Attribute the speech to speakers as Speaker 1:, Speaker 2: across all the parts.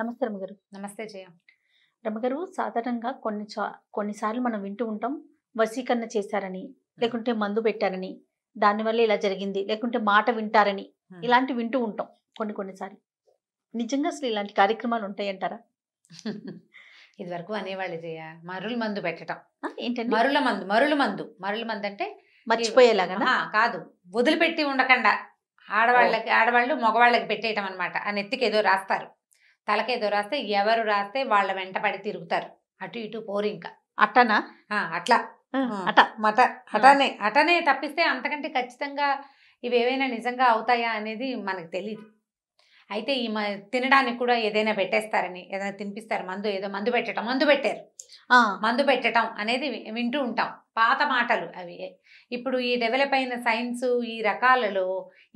Speaker 1: నమస్తే రమగారు నమస్తే జయ రమగారు సాధారణంగా కొన్ని కొన్నిసార్లు మనం వింటూ ఉంటాం వశీకరణ చేశారని లేకుంటే మందు పెట్టారని దానివల్ల ఇలా జరిగింది లేకుంటే మాట వింటారని ఇలాంటి వింటూ ఉంటాం కొన్ని కొన్నిసార్లు నిజంగా అసలు ఇలాంటి కార్యక్రమాలు ఉంటాయంటారా ఇదివరకు అనేవాళ్ళు జయ మరుల మందు పెట్టడం ఏంటంటే మరుల మందు మరుల మందు మరుల మందు అంటే మర్చిపోయేలాగా కాదు వదిలిపెట్టి ఉండకుండా ఆడవాళ్ళకి ఆడవాళ్ళు మగవాళ్ళకి పెట్టేయటం అనమాట ఆ నెత్తికి ఏదో రాస్తారు తలకేదో రాస్తే ఎవరు రాస్తే వాళ్ళ వెంటపడి తిరుగుతారు అటు ఇటు పోరు ఇంకా అట్టనా అట్లా అట మట అటనే అటనే తప్పిస్తే అంతకంటే ఖచ్చితంగా ఇవేవైనా నిజంగా అవుతాయా అనేది మనకు తెలియదు అయితే ఈ తినడానికి కూడా ఏదైనా పెట్టేస్తారని ఏదైనా తినిపిస్తారు మందు ఏదో మందు పెట్టడం మందు పెట్టారు మందు పెట్టడం అనేది వింటూ ఉంటాం పాత మాటలు అవి ఇప్పుడు ఈ డెవలప్ అయిన సైన్స్ ఈ రకాలలో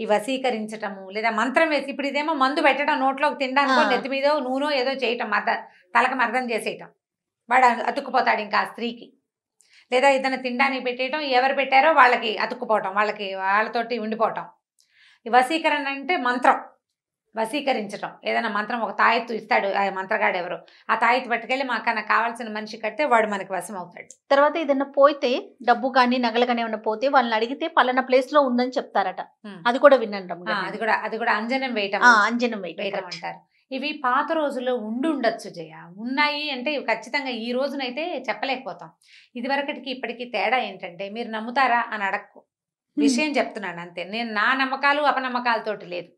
Speaker 1: ఈ వశీకరించటము లేదా మంత్రం వేసి ఇప్పుడు ఇదేమో మందు పెట్టడం నోట్లోకి తినడానికి నెత్తి మీద నూనె ఏదో చేయటం మర్ద తలకు మర్దం చేసేయటం వాడు అతుక్కుపోతాడు ఇంకా ఆ స్త్రీకి లేదా ఏదైనా తినడానికి పెట్టేయటం ఎవరు పెట్టారో వాళ్ళకి అతుక్కుపోవటం వాళ్ళకి వాళ్ళతోటి ఉండిపోవటం వశీకరణ అంటే మంత్రం వశీకరించడం ఏదైనా మంత్రం ఒక తాయెత్తు ఇస్తాడు ఆ మంత్రగాడు ఎవరు ఆ తాయెత్తు పట్టుకెళ్ళి మాకు కావాల్సిన మనిషి కడితే వాడు మనకి వశం అవుతాడు తర్వాత ఏదైనా పోతే డబ్బు కానీ నగలు కానీ ఏమైనా పోతే వాళ్ళని అడిగితే పలానా ప్లేస్ లో ఉందని చెప్తారట అది కూడా విన్నాను అది కూడా అది కూడా అంజనం వేయటం అంజనం వేయటం అంటారు ఇవి పాత రోజుల్లో ఉండి ఉండొచ్చు జయ ఉన్నాయి అంటే ఇవి ఖచ్చితంగా ఈ రోజునైతే చెప్పలేకపోతాం ఇదివరకటికి ఇప్పటికీ తేడా ఏంటంటే మీరు నమ్ముతారా అని అడక్కు విషయం చెప్తున్నాను అంతే నేను నా నమ్మకాలు అపనమ్మకాలతోటి లేదు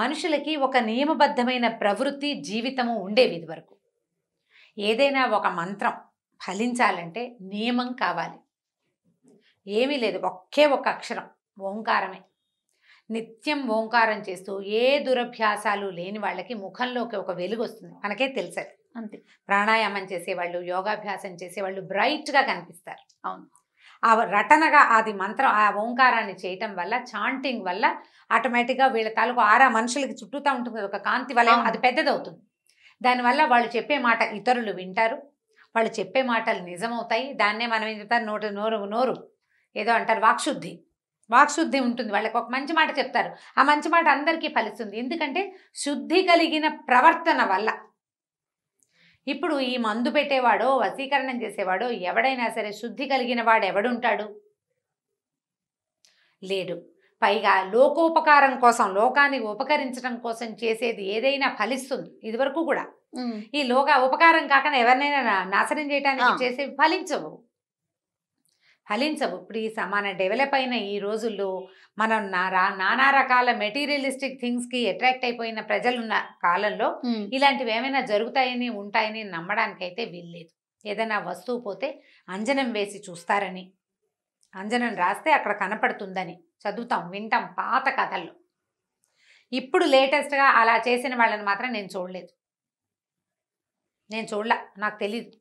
Speaker 1: మనుషులకి ఒక నియమబద్ధమైన ప్రవృత్తి జీవితము ఉండేవి ఇదివరకు ఏదైనా ఒక మంత్రం ఫలించాలంటే నియమం కావాలి ఏమీ లేదు ఒకే ఒక అక్షరం ఓంకారమే నిత్యం ఓంకారం చేస్తూ ఏ దురభ్యాసాలు లేని వాళ్ళకి ముఖంలోకి ఒక వెలుగు వస్తుంది మనకే తెలుసది అంతే ప్రాణాయామం చేసేవాళ్ళు యోగాభ్యాసం చేసేవాళ్ళు బ్రైట్గా కనిపిస్తారు అవును ఆ రటనగా అది మంత్రం ఆ ఓంకారాన్ని చేయటం వల్ల చాంటింగ్ వల్ల ఆటోమేటిక్గా వీళ్ళ తాలూకు ఆరా మనుషులకి చుట్టూతా ఉంటుంది ఒక కాంతి వల్ల అది పెద్దదవుతుంది దానివల్ల వాళ్ళు చెప్పే మాట ఇతరులు వింటారు వాళ్ళు చెప్పే మాటలు నిజమవుతాయి దాన్నే మనం ఏం చెప్తారు నోటు నోరు నోరు ఏదో అంటారు వాక్శుద్ధి వాక్శుద్ధి ఉంటుంది వాళ్ళకి ఒక మంచి మాట చెప్తారు ఆ మంచి మాట అందరికీ ఫలిస్తుంది ఎందుకంటే శుద్ధి కలిగిన ప్రవర్తన వల్ల ఇప్పుడు ఈ మందు పెట్టేవాడో వశీకరణం చేసేవాడో ఎవడైనా సరే శుద్ధి కలిగిన వాడు ఎవడుంటాడు లేడు పైగా లోకోపకారం కోసం లోకాన్ని ఉపకరించడం కోసం చేసేది ఏదైనా ఫలిస్తుంది ఇదివరకు కూడా ఈ లోక ఉపకారం కాకుండా ఎవరినైనా నాశనం చేయడానికి చేసేవి ఫలించవు ఫలించవు ఇప్పుడు ఈ మన డెవలప్ అయిన ఈ రోజుల్లో మనం నానా రకాల మెటీరియలిస్టిక్ థింగ్స్కి అట్రాక్ట్ అయిపోయిన ప్రజలున్న కాలంలో ఇలాంటివి ఏమైనా జరుగుతాయని ఉంటాయని నమ్మడానికైతే వీల్లేదు ఏదైనా వస్తువు పోతే అంజనం వేసి చూస్తారని అంజనం రాస్తే అక్కడ కనపడుతుందని చదువుతాం వింటాం పాత కథలు ఇప్పుడు లేటెస్ట్గా అలా చేసిన వాళ్ళని మాత్రం నేను చూడలేదు నేను చూడలా నాకు తెలియదు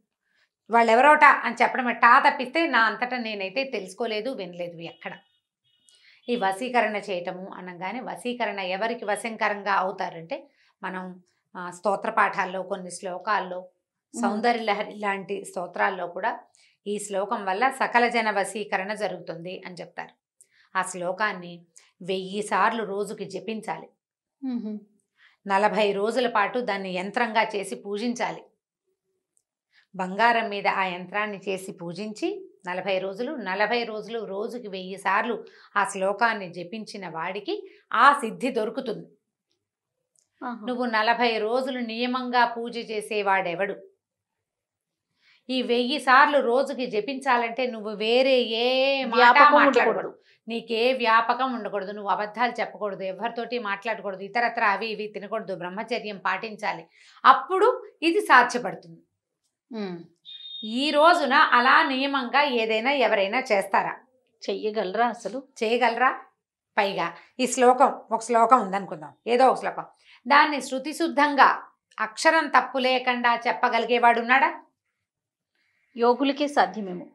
Speaker 1: వాళ్ళు ఎవరోట అని చెప్పడం టా తప్పిస్తే నా అంతటా నేనైతే తెలుసుకోలేదు వినలేదు ఎక్కడ ఈ వశీకరణ చేయటము అనగానే వశీకరణ ఎవరికి వశంకరంగా అవుతారంటే మనం స్తోత్ర పాఠాల్లో కొన్ని శ్లోకాల్లో సౌందర్యలహరి లాంటి స్తోత్రాల్లో కూడా ఈ శ్లోకం వల్ల సకల జన వశీకరణ జరుగుతుంది అని చెప్తారు ఆ శ్లోకాన్ని వెయ్యి సార్లు రోజుకి జపించాలి నలభై రోజుల పాటు దాన్ని యంత్రంగా చేసి పూజించాలి బంగారం మీద ఆ యంత్రాన్ని చేసి పూజించి నలభై రోజులు నలభై రోజులు రోజుకి వెయ్యి సార్లు ఆ శ్లోకాన్ని జపించిన వాడికి ఆ సిద్ధి దొరుకుతుంది నువ్వు నలభై రోజులు నియమంగా పూజ చేసేవాడెవడు ఈ వెయ్యి సార్లు రోజుకి జపించాలంటే నువ్వు వేరే ఏ వ్యాపకం మాట్లాడకూడదు నీకే వ్యాపకం ఉండకూడదు నువ్వు అబద్ధాలు చెప్పకూడదు ఎవరితోటి మాట్లాడకూడదు ఇతరత్ర అవి ఇవి తినకూడదు బ్రహ్మచర్యం పాటించాలి అప్పుడు ఇది సాధ్యపడుతుంది ఈ రోజున అలా నియమంగా ఏదైనా ఎవరైనా చేస్తారా చెయ్యగలరా అసలు చేయగలరా పైగా ఈ శ్లోకం ఒక శ్లోకం ఉందనుకుందాం ఏదో ఒక శ్లోకం దాన్ని శృతిశుద్ధంగా అక్షరం తప్పు లేకుండా చెప్పగలిగేవాడు ఉన్నాడా యోగులకే సాధ్యమేమో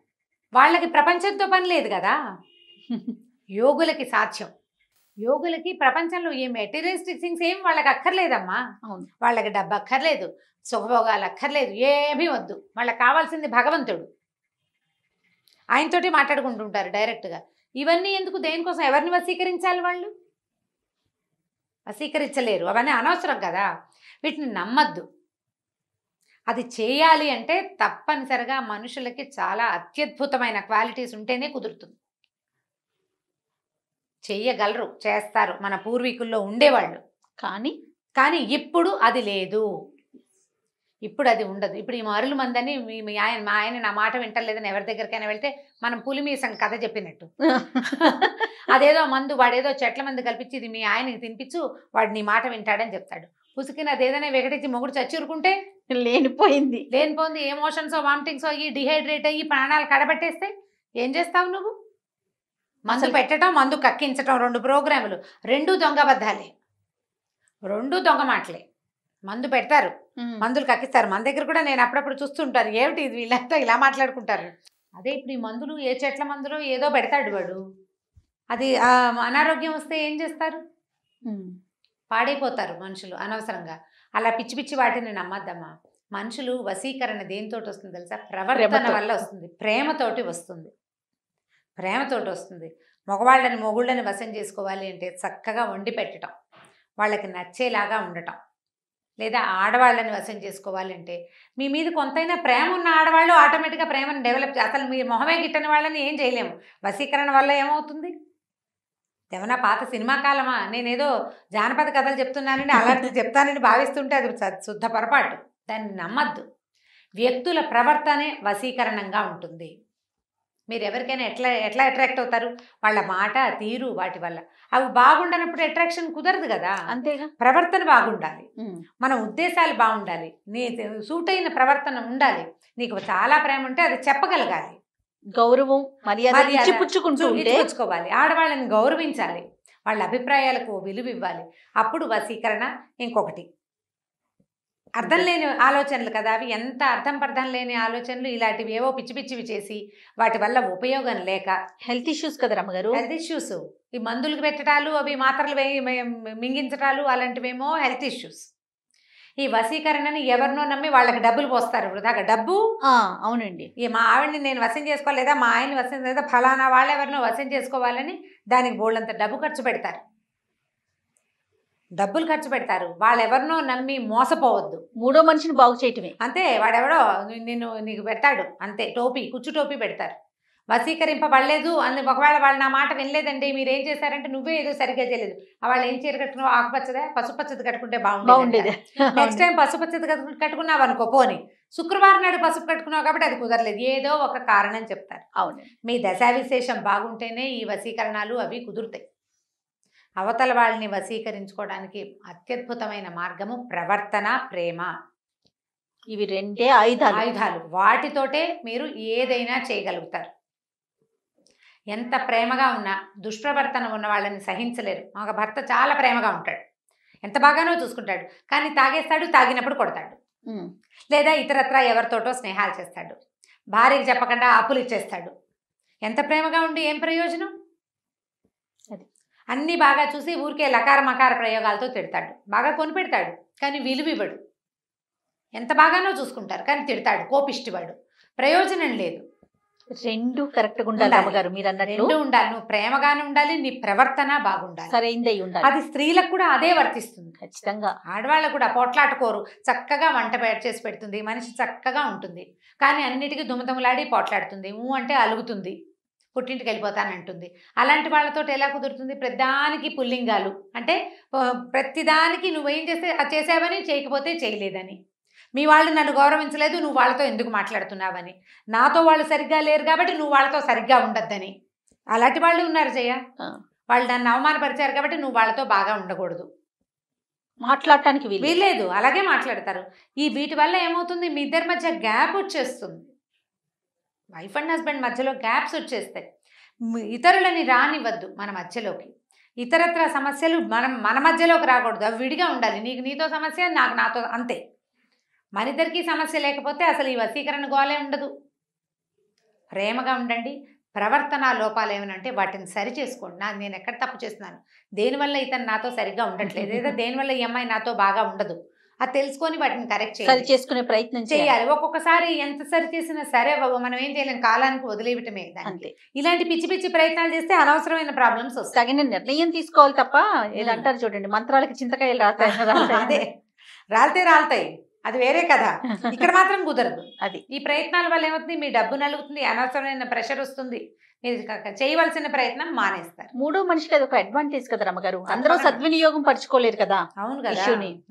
Speaker 1: వాళ్ళకి ప్రపంచంతో పని లేదు కదా యోగులకి సాధ్యం యోగులకి ప్రపంచంలో ఏ మెటీరియలిస్టిక్ థింగ్స్ ఏం వాళ్ళకి అక్కర్లేదమ్మా అవును వాళ్ళకి డబ్బు అక్కర్లేదు సుఖభోగాలు అక్కర్లేదు ఏమీ వద్దు వాళ్ళకి కావాల్సింది భగవంతుడు ఆయనతోటి మాట్లాడుకుంటుంటారు డైరెక్ట్గా ఇవన్నీ ఎందుకు దేనికోసం ఎవరిని వశీకరించాలి వాళ్ళు వశీకరించలేరు అవన్నీ అనవసరం కదా వీటిని నమ్మద్దు అది చేయాలి అంటే తప్పనిసరిగా మనుషులకి చాలా అత్యద్భుతమైన క్వాలిటీస్ ఉంటేనే కుదురుతుంది చెయ్యగలరు చేస్తారు మన పూర్వీకుల్లో ఉండేవాళ్ళు కానీ కానీ ఇప్పుడు అది లేదు ఇప్పుడు అది ఉండదు ఇప్పుడు ఈ మరులు మందని మీ ఆయన మా ఆయన నా మాట వింటలేదని ఎవరి దగ్గరికైనా వెళ్తే మనం పులిమీసం కథ చెప్పినట్టు అదేదో మందు వాడేదో చెట్ల మందు కల్పించి ఇది మీ ఆయనకి తినిపించు వాడు నీ మాట వింటాడని చెప్తాడు పుసుకిన అదేదైనా వెగటించి మొగుడు చచ్చురుకుంటే లేనిపోయింది లేనిపోయింది ఎమోషన్స్ వామిటింగ్స్ అయ్యి డిహైడ్రేట్ అయ్యి ప్రాణాలు కడబట్టేస్తే ఏం చేస్తావు నువ్వు మందు పెట్టడం మందు కక్కించడం రెండు ప్రోగ్రాములు రెండు దొంగబద్ధాలే రెండు దొంగ మాటలే మందు పెడతారు మందులు కక్కిస్తారు మన దగ్గర కూడా నేను అప్పుడప్పుడు చూస్తుంటారు ఏమిటి ఇది వీళ్ళంతా ఇలా మాట్లాడుకుంటారు అదే ఇప్పుడు ఈ మందులు ఏ చెట్ల మందులు ఏదో పెడతాడు వాడు అది అనారోగ్యం వస్తే ఏం చేస్తారు పాడైపోతారు మనుషులు అనవసరంగా అలా పిచ్చి పిచ్చి వాటిని నమ్మద్దమ్మా మనుషులు వశీకరణ దేనితోటి వస్తుంది తెలుసా ప్రవర్తన వల్ల వస్తుంది ప్రేమతోటి వస్తుంది ప్రేమతోటి వస్తుంది మగవాళ్ళని మొగుళ్ళని వశం చేసుకోవాలి అంటే చక్కగా వండి పెట్టడం వాళ్ళకి నచ్చేలాగా ఉండటం లేదా ఆడవాళ్ళని వశం చేసుకోవాలంటే మీ మీద కొంతైనా ప్రేమ ఉన్న ఆడవాళ్ళు ఆటోమేటిక్గా ప్రేమను డెవలప్ అసలు మీ మొహమే గిట్టని వాళ్ళని ఏం చేయలేము వశీకరణ వల్ల ఏమవుతుంది ఏమన్నా పాత సినిమా కాలమా నేనేదో జానపద కథలు చెప్తున్నానని అలాంటిది చెప్తానని భావిస్తుంటే అది శుద్ధ పొరపాటు దాన్ని నమ్మద్దు వ్యక్తుల ప్రవర్తనే వశీకరణంగా ఉంటుంది మీరు ఎవరికైనా ఎట్లా ఎట్లా అట్రాక్ట్ అవుతారు వాళ్ళ మాట తీరు వాటి వల్ల అవి బాగుండనప్పుడు అట్రాక్షన్ కుదరదు కదా అంతేగా ప్రవర్తన బాగుండాలి మన ఉద్దేశాలు బాగుండాలి నీ సూట్ అయిన ప్రవర్తన ఉండాలి నీకు చాలా ప్రేమ ఉంటే అది చెప్పగలగాలి గౌరవం మర్యాద ఆడవాళ్ళని గౌరవించాలి వాళ్ళ అభిప్రాయాలకు విలువ ఇవ్వాలి అప్పుడు వశీకరణ ఇంకొకటి అర్థం లేని ఆలోచనలు కదా అవి ఎంత అర్థం పర్థం లేని ఆలోచనలు ఇలాంటివి ఏవో పిచ్చి పిచ్చివి చేసి వాటి వల్ల ఉపయోగం లేక హెల్త్ ఇష్యూస్ కదా రమ్మగారు హెల్త్ ఇష్యూస్ ఈ మందులు పెట్టడాలు అవి మాత్రలు మింగించడాలు అలాంటివేమో హెల్త్ ఇష్యూస్ ఈ వసీకరణని ఎవరినో నమ్మి వాళ్ళకి డబ్బులు పోస్తారు దాకా డబ్బు అవునండి ఈ మా ఆవిడని నేను చేసుకోవాలి లేదా మా ఆయన్ని వశం లేదా ఫలానా వాళ్ళు ఎవరినో వసం చేసుకోవాలని దానికి బోళ్ళంత డబ్బు ఖర్చు పెడతారు డబ్బులు ఖర్చు పెడతారు వాళ్ళెవరినో నమ్మి మోసపోవద్దు మూడో మనిషిని బాగు చేయటమే అంతే వాడెవడో నేను నీకు పెడతాడు అంతే టోపీ కుచ్చు టోపీ పెడతారు వసీకరింపబడలేదు అని ఒకవేళ వాళ్ళు నా మాట వినలేదండి మీరు ఏం చేశారంటే నువ్వే ఏదో సరిగ్గా చేయలేదు వాళ్ళు ఏం చీర కట్టుకున్నావు ఆకుపచ్చదే పసుపచ్చది కట్టుకుంటే బాగుండేది నెక్స్ట్ టైం పసుపచ్చది కట్టుకున్నావు అనుకో పోని శుక్రవారం నాడు పసుపు కట్టుకున్నావు కాబట్టి అది కుదరలేదు ఏదో ఒక కారణం చెప్తారు అవును మీ దశా విశేషం బాగుంటేనే ఈ వసీకరణాలు అవి కుదురుతాయి అవతల వాళ్ళని వశీకరించుకోవడానికి అత్యద్భుతమైన మార్గము ప్రవర్తన ప్రేమ ఇవి రెండే ఆయుధాలు ఆయుధాలు వాటితోటే మీరు ఏదైనా చేయగలుగుతారు ఎంత ప్రేమగా ఉన్నా దుష్ప్రవర్తన ఉన్న వాళ్ళని సహించలేరు మాకు భర్త చాలా ప్రేమగా ఉంటాడు ఎంత బాగానో చూసుకుంటాడు కానీ తాగేస్తాడు తాగినప్పుడు కొడతాడు లేదా ఇతరత్ర ఎవరితోటో స్నేహాలు చేస్తాడు భార్యకి చెప్పకుండా అప్పులు ఇచ్చేస్తాడు ఎంత ప్రేమగా ఉండి ఏం ప్రయోజనం అన్నీ బాగా చూసి ఊరికే లకార మకార ప్రయోగాలతో తిడతాడు బాగా కొనిపెడతాడు కానీ విలువివ్వడు ఎంత బాగానో చూసుకుంటారు కానీ తిడతాడు కోపిష్టివాడు ప్రయోజనం లేదు రెండు కరెక్ట్ గా ఉండాలి అమ్మగారు మీరు అన్నట్టు రెండు ఉండాలి నువ్వు ప్రేమగానే ఉండాలి నీ ప్రవర్తన బాగుండాలి సరైంది ఉండాలి అది స్త్రీలకు కూడా అదే వర్తిస్తుంది ఖచ్చితంగా ఆడవాళ్ళకు కూడా పోట్లాడుకోరు చక్కగా వంట చేసి పెడుతుంది మనిషి చక్కగా ఉంటుంది కానీ అన్నిటికీ దుమతములాడి పోట్లాడుతుంది ఊ అంటే అలుగుతుంది పుట్టింటికి వెళ్ళిపోతానంటుంది అలాంటి వాళ్ళతో ఎలా కుదురుతుంది ప్రతిదానికి పుల్లింగాలు అంటే ప్రతిదానికి నువ్వేం చేస్తే అది చేసావని చేయకపోతే చేయలేదని మీ వాళ్ళు నన్ను గౌరవించలేదు నువ్వు వాళ్ళతో ఎందుకు మాట్లాడుతున్నావని నాతో వాళ్ళు సరిగ్గా లేరు కాబట్టి నువ్వు వాళ్ళతో సరిగ్గా ఉండద్దని అలాంటి వాళ్ళు ఉన్నారు జయ వాళ్ళు నన్ను అవమానపరిచారు కాబట్టి నువ్వు వాళ్ళతో బాగా ఉండకూడదు మాట్లాడటానికి వీలు వీల్లేదు అలాగే మాట్లాడతారు ఈ వీటి వల్ల ఏమవుతుంది మీ ఇద్దరి మధ్య గ్యాప్ వచ్చేస్తుంది వైఫ్ అండ్ హస్బెండ్ మధ్యలో గ్యాప్స్ వచ్చేస్తాయి ఇతరులని రానివ్వద్దు మన మధ్యలోకి ఇతరత్ర సమస్యలు మనం మన మధ్యలోకి రాకూడదు అవి విడిగా ఉండాలి నీకు నీతో సమస్య నాకు నాతో అంతే మన ఇద్దరికీ సమస్య లేకపోతే అసలు ఈ వశీకరణ గోలే ఉండదు ప్రేమగా ఉండండి ప్రవర్తన లోపాలు ఏమనంటే వాటిని సరి చేసుకోండి నా నేను ఎక్కడ తప్పు చేస్తున్నాను దేనివల్ల ఇతను నాతో సరిగ్గా ఉండట్లేదు లేదా దేనివల్ల ఈ అమ్మాయి నాతో బాగా ఉండదు అది తెలుసుకొని వాటిని కరెక్ట్ చేయాలి చేసుకునే ప్రయత్నం చేయాలి ఒక్కొక్కసారి ఎంత సరి చేసినా సరే బాబు మనం ఏం చేయలేం కాలానికి వదిలేయటమే అంతే ఇలాంటి పిచ్చి పిచ్చి ప్రయత్నాలు చేస్తే అనవసరమైన ప్రాబ్లమ్స్ వస్తాయి తగిన నిర్ణయం తీసుకోవాలి తప్ప ఇలా అంటారు చూడండి మంత్రాలకి చింతకాయలు రాతాయి అదే రాలితే రాలతాయి అది వేరే కదా ఇక్కడ మాత్రం కుదరదు అది ఈ ప్రయత్నాల వల్ల ఏమవుతుంది మీ డబ్బు నలుగుతుంది అనవసరమైన ప్రెషర్ వస్తుంది మీరు చేయవలసిన ప్రయత్నం మానేస్తారు మూడో మనిషికి అది ఒక అడ్వాంటేజ్ కదా రమ్మగారు అందరూ సద్వినియోగం పరుచుకోలేరు కదా అవును కదా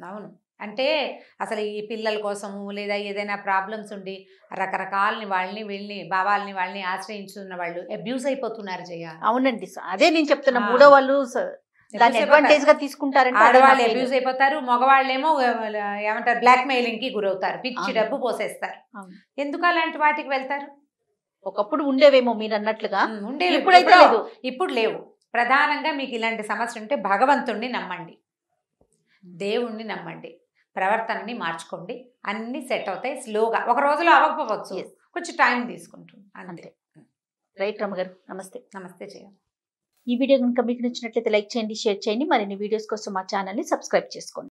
Speaker 1: అవును అంటే అసలు ఈ పిల్లల కోసము లేదా ఏదైనా ప్రాబ్లమ్స్ ఉండి రకరకాలని వాళ్ళని వీళ్ళని భావాలని వాళ్ళని ఆశ్రయించుకున్న వాళ్ళు అబ్యూస్ అయిపోతున్నారు జయ అవునండి అదే నేను చెప్తున్నా మూడో వాళ్ళు గా తీసుకుంటారంటే ఆడవాళ్ళు అబ్యూస్ అయిపోతారు మగవాళ్ళేమో ఏమంటారు బ్లాక్ మెయిలింగ్ కి గురవుతారు పిచ్చి డబ్బు పోసేస్తారు ఎందుకు అలాంటి వాటికి వెళ్తారు ఒకప్పుడు ఉండేవేమో మీరు అన్నట్లుగా ఉండే ఇప్పుడైతే లేదు ఇప్పుడు లేవు ప్రధానంగా మీకు ఇలాంటి సమస్య ఉంటే భగవంతుణ్ణి నమ్మండి దేవుణ్ణి నమ్మండి ప్రవర్తనని మార్చుకోండి అన్నీ సెట్ అవుతాయి స్లోగా ఒక రోజులో అవ్వకపోవచ్చు కొంచెం టైం తీసుకుంటుంది అంతే రైట్ రమ్మ గారు నమస్తే నమస్తే చేయం ఈ వీడియో కనుక మీకు నచ్చినట్లయితే లైక్ చేయండి షేర్ చేయండి మరిన్ని వీడియోస్ కోసం మా ఛానల్ని సబ్స్క్రైబ్ చేసుకోండి